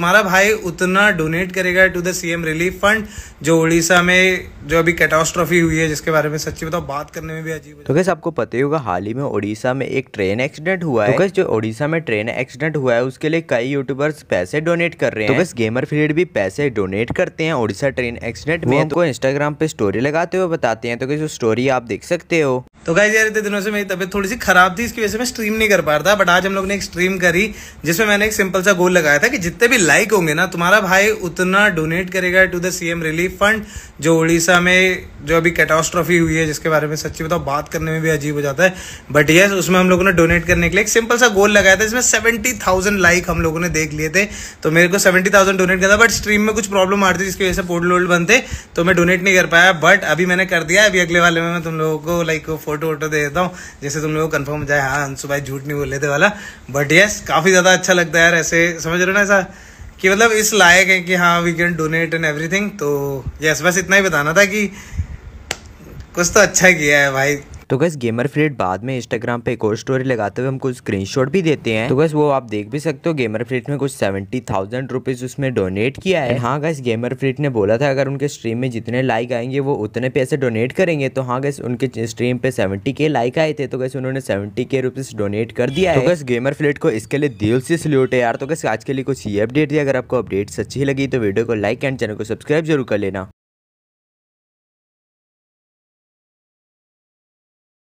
तुम्हारा भाई उतना डोनेट करेगा to the CM relief fund जो उड़ीसा में जो अभी कैटास्ट्रॉफी हुई है जिसके बारे में सच्ची बताओ बात करने में भी अजीब तो कैसे आपको पता ही होगा हाल ही में उड़ीसा में एक ट्रेन एक्सीडेंट हुआ तो है तो जो उड़ीसा में ट्रेन एक्सीडेंट हुआ है उसके लिए कई यूट्यूबर्स पैसे डोनेट कर रहे तो हैं तो बस गेमर फील्ड भी पैसे डोनेट करते हैं उड़ीसा ट्रेन एक्सीडेंट में तो इंस्टाग्राम पे स्टोरी लगाते हुए बताते हैं तो कैसे स्टोरी आप देख सकते हो तो गाइज यार इतने दिनों से मेरी तबीयत थोड़ी सी खराब थी इसकी वजह से मैं स्ट्रीम नहीं कर पा रहा था बट आज हम लोग ने एक स्ट्रीम करी जिसमें मैंने एक सिंपल सा गोल लगाया था कि जितने भी लाइक होंगे ना तुम्हारा भाई उतना डोनेट करेगा to the CM relief fund जो उड़ीसा में जो अभी कैटास्ट्रॉफी हुई है जिसके बारे में सच्ची बताओ बात करने में भी अजीब हो जाता है बट यस उसमें हम लोगों ने डोनेट करने के लिए एक सिंपल सा गोल लगाया था जिसमें सेवेंटी थाउजेंड लाइक हम लोगों ने देख लिए थे तो मेरे को सेवेंटी थाउजेंड डोनेट करता बट स्ट्रीम में कुछ प्रॉब्लम आ रही थी जिसकी वजह से पोर्टल वोल्ड बनते तो मैं डोनेट नहीं कर पाया बट अभी मैंने कर दिया अभी अगले वाले में तुम लोगों को लाइक फोटो वोटो दे देता हूँ जैसे तुम लोग कन्फर्म हो जाए हाँ अंशु भाई झूठ नहीं बोले थे वाला बट यस काफ़ी ज़्यादा अच्छा लगता है यार ऐसे समझ रहे हो ना ऐसा कि मतलब इस लायक है कि हाँ we can donate and everything तो यस बस इतना ही बताना था कि कुछ तो अच्छा किया है भाई तो गैस गेमर फ्रेड बाद में इंस्टाग्राम पे एक और स्टोरी लगाते हुए हमको स्क्रीन भी देते हैं तो गैस वो आप देख भी सकते हो गेमर फ्रेड ने कुछ सेवेंटी थाउजेंड रुपीज उसमें डोनेट किया है हाँ गैस गेमर फ्रेड ने बोला था अगर उनके स्ट्रीम में जितने लाइक आएंगे वो उतने पैसे डोनेट करेंगे तो हाँ गैस उनके स्ट्रीम पे सेवेंटी के लाइक आए थे तो गैस उन्होंने सेवेंटी के रुपीज डोनेट कर दिया तो है बस गेमर फ्लेट को इसके लिए दिल से सल्यूट है यार तो गैस आज के लिए कुछ ये अपडेट थी अगर आपको अपडेट अच्छी लगी तो वीडियो को लाइक एंड चैनल को सब्सक्राइब जरूर कर लेना